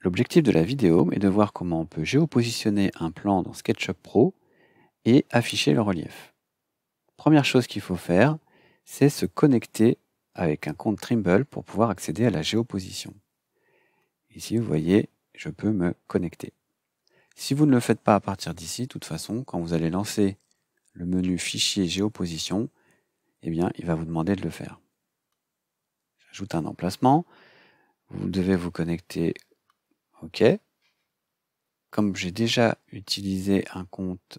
L'objectif de la vidéo est de voir comment on peut géopositionner un plan dans SketchUp Pro et afficher le relief. Première chose qu'il faut faire, c'est se connecter avec un compte Trimble pour pouvoir accéder à la géoposition. Ici, vous voyez, je peux me connecter. Si vous ne le faites pas à partir d'ici, de toute façon, quand vous allez lancer le menu Fichier Géoposition, eh bien, il va vous demander de le faire. J'ajoute un emplacement. Vous devez vous connecter OK. Comme j'ai déjà utilisé un compte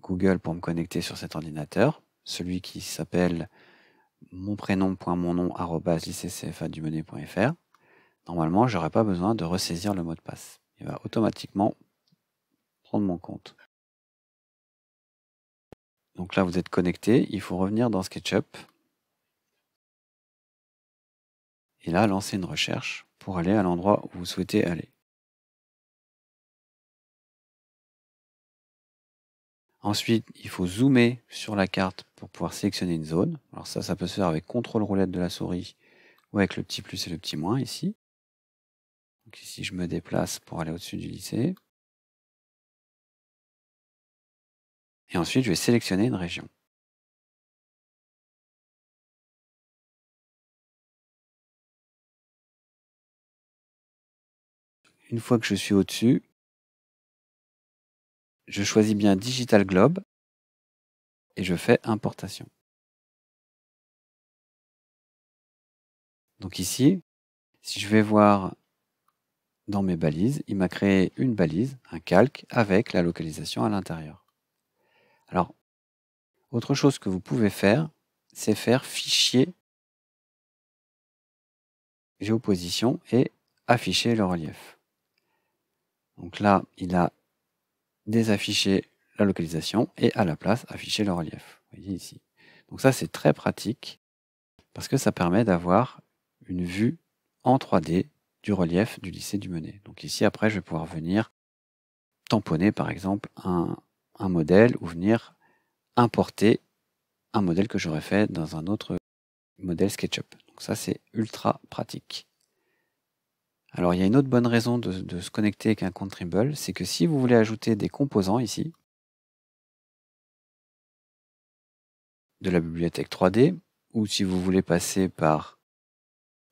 Google pour me connecter sur cet ordinateur, celui qui s'appelle mon normalement, je n'aurai pas besoin de ressaisir le mot de passe. Il va automatiquement prendre mon compte. Donc là, vous êtes connecté. Il faut revenir dans SketchUp. Et là, lancer une recherche pour aller à l'endroit où vous souhaitez aller. Ensuite, il faut zoomer sur la carte pour pouvoir sélectionner une zone. Alors ça, ça peut se faire avec CTRL roulette de la souris ou avec le petit plus et le petit moins ici. Donc ici, je me déplace pour aller au-dessus du lycée. Et ensuite, je vais sélectionner une région. Une fois que je suis au-dessus, je choisis bien Digital Globe et je fais importation. Donc ici, si je vais voir dans mes balises, il m'a créé une balise, un calque, avec la localisation à l'intérieur. Alors, autre chose que vous pouvez faire, c'est faire fichier géoposition et afficher le relief. Donc là, il a désafficher la localisation et à la place afficher le relief. Vous voyez ici. Donc ça c'est très pratique parce que ça permet d'avoir une vue en 3D du relief du lycée du Menet. Donc ici après je vais pouvoir venir tamponner par exemple un, un modèle ou venir importer un modèle que j'aurais fait dans un autre modèle SketchUp. Donc ça c'est ultra pratique. Alors il y a une autre bonne raison de, se connecter avec un compte Trimble, c'est que si vous voulez ajouter des composants ici, de la bibliothèque 3D, ou si vous voulez passer par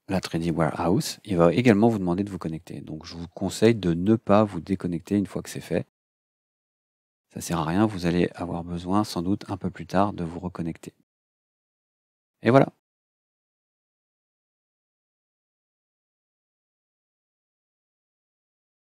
la 3D Warehouse, il va également vous demander de vous connecter. Donc je vous conseille de ne pas vous déconnecter une fois que c'est fait. Ça sert à rien, vous allez avoir besoin sans doute un peu plus tard de vous reconnecter. Et voilà,